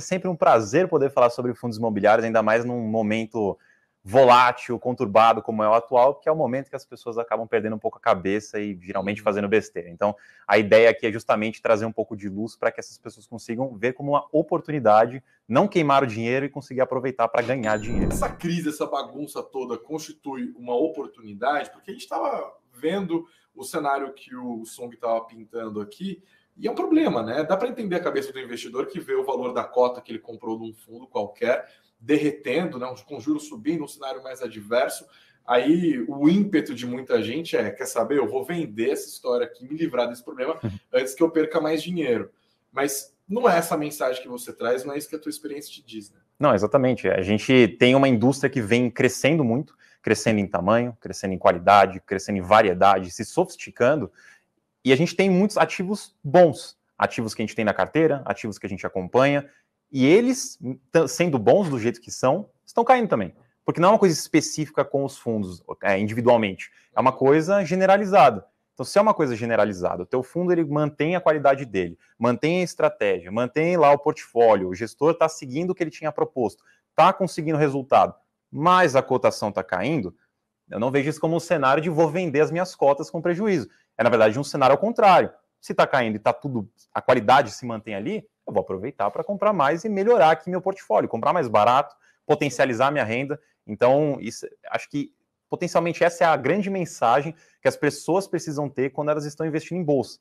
é sempre um prazer poder falar sobre fundos imobiliários, ainda mais num momento volátil, conturbado como é o atual, que é o momento que as pessoas acabam perdendo um pouco a cabeça e geralmente uhum. fazendo besteira. Então, a ideia aqui é justamente trazer um pouco de luz para que essas pessoas consigam ver como uma oportunidade, não queimar o dinheiro e conseguir aproveitar para ganhar dinheiro. Essa crise, essa bagunça toda constitui uma oportunidade, porque a gente estava vendo o cenário que o Song estava pintando aqui, e é um problema, né? Dá para entender a cabeça do investidor que vê o valor da cota que ele comprou de um fundo qualquer derretendo, né? com juros subindo, um cenário mais adverso. Aí o ímpeto de muita gente é: quer saber? Eu vou vender essa história aqui, me livrar desse problema antes que eu perca mais dinheiro. Mas não é essa mensagem que você traz, não é isso que a tua experiência te diz, né? Não, exatamente. A gente tem uma indústria que vem crescendo muito, crescendo em tamanho, crescendo em qualidade, crescendo em variedade, se sofisticando, e a gente tem muitos ativos bons, ativos que a gente tem na carteira, ativos que a gente acompanha, e eles, sendo bons do jeito que são, estão caindo também. Porque não é uma coisa específica com os fundos é, individualmente, é uma coisa generalizada. Então, se é uma coisa generalizada, o teu fundo ele mantém a qualidade dele, mantém a estratégia, mantém lá o portfólio, o gestor está seguindo o que ele tinha proposto, está conseguindo resultado, mas a cotação está caindo, eu não vejo isso como um cenário de vou vender as minhas cotas com prejuízo. É, na verdade, um cenário ao contrário. Se está caindo e está tudo, a qualidade se mantém ali, eu vou aproveitar para comprar mais e melhorar aqui meu portfólio, comprar mais barato, potencializar minha renda. Então, isso, acho que potencialmente essa é a grande mensagem que as pessoas precisam ter quando elas estão investindo em bolsa.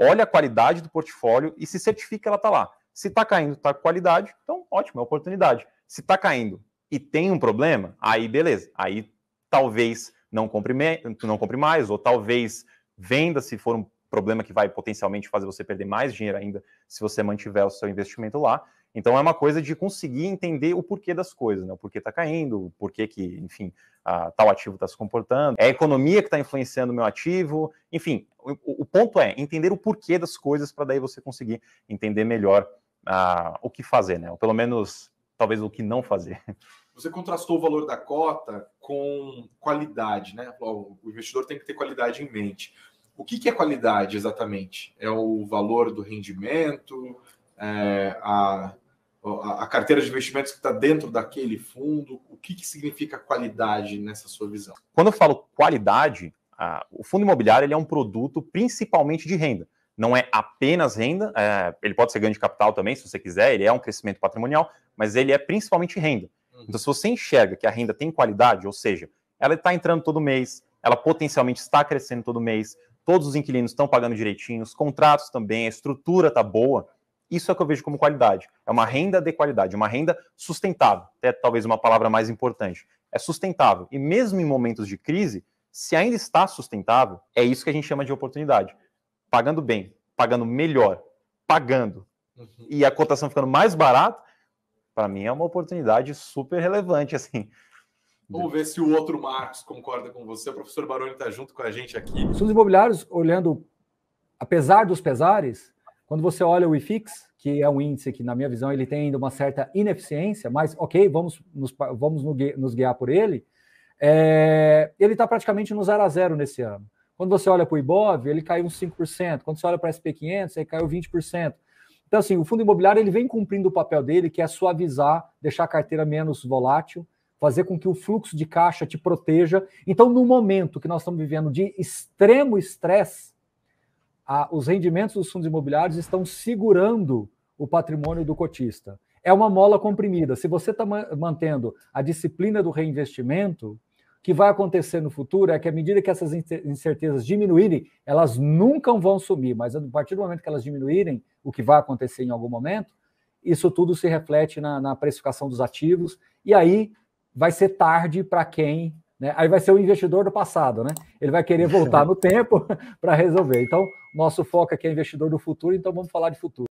Olha a qualidade do portfólio e se certifica que ela está lá. Se está caindo, está com qualidade, então ótimo, é oportunidade. Se está caindo e tem um problema, aí beleza, aí talvez não compre, não compre mais, ou talvez venda se for um problema que vai potencialmente fazer você perder mais dinheiro ainda se você mantiver o seu investimento lá. Então é uma coisa de conseguir entender o porquê das coisas, né? O porquê está caindo, o porquê que, enfim, a, tal ativo está se comportando, é a economia que está influenciando o meu ativo, enfim, o, o, ponto é entender o porquê das coisas para daí você conseguir entender melhor a, ah, o que fazer, né? Ou pelo menos talvez o que não fazer. Você contrastou o valor da cota com qualidade, né? O investidor tem que ter qualidade em mente. O que, que é qualidade exatamente? É o valor do rendimento, é a, a carteira de investimentos que está dentro daquele fundo? O que, que significa qualidade nessa sua visão? Quando eu falo qualidade, o fundo imobiliário ele é um produto principalmente de renda não é apenas renda, é, ele pode ser ganho de capital também, se você quiser, ele é um crescimento patrimonial, mas ele é principalmente renda. Uhum. Então, se você enxerga que a renda tem qualidade, ou seja, ela está entrando todo mês, ela potencialmente está crescendo todo mês, todos os inquilinos estão pagando direitinho, os contratos também, a estrutura está boa, isso é o que eu vejo como qualidade. É uma renda de qualidade, uma renda sustentável, até talvez uma palavra mais importante. É sustentável. E mesmo em momentos de crise, se ainda está sustentável, é isso que a gente chama de oportunidade pagando bem, pagando melhor, pagando uhum. e a cotação ficando mais barata, para mim é uma oportunidade super relevante, assim. Vamos ver se o outro Marcos concorda com você. O professor Baroni está junto com a gente aqui. Os fundos imobiliários, olhando, apesar dos pesares, quando você olha o IFIX, que é um índice que, na minha visão, ele tem ainda uma certa ineficiência, mas ok, vamos nos, vamos nos guiar por ele, é, ele está praticamente no zero a zero nesse ano. Quando você olha para o Ibov, ele caiu uns 5%. Quando você olha para a SP500, ele caiu 20%. Então, assim, o fundo imobiliário ele vem cumprindo o papel dele, que é suavizar, deixar a carteira menos volátil, fazer com que o fluxo de caixa te proteja. Então, no momento que nós estamos vivendo de extremo estresse, os rendimentos dos fundos imobiliários estão segurando o patrimônio do cotista. É uma mola comprimida. Se você está mantendo a disciplina do reinvestimento, que vai acontecer no futuro é que, à medida que essas incertezas diminuírem, elas nunca vão sumir, mas a partir do momento que elas diminuírem, o que vai acontecer em algum momento, isso tudo se reflete na, na precificação dos ativos, e aí vai ser tarde para quem. Né? Aí vai ser o investidor do passado, né? Ele vai querer voltar no tempo para resolver. Então, nosso foco aqui é investidor do futuro, então vamos falar de futuro.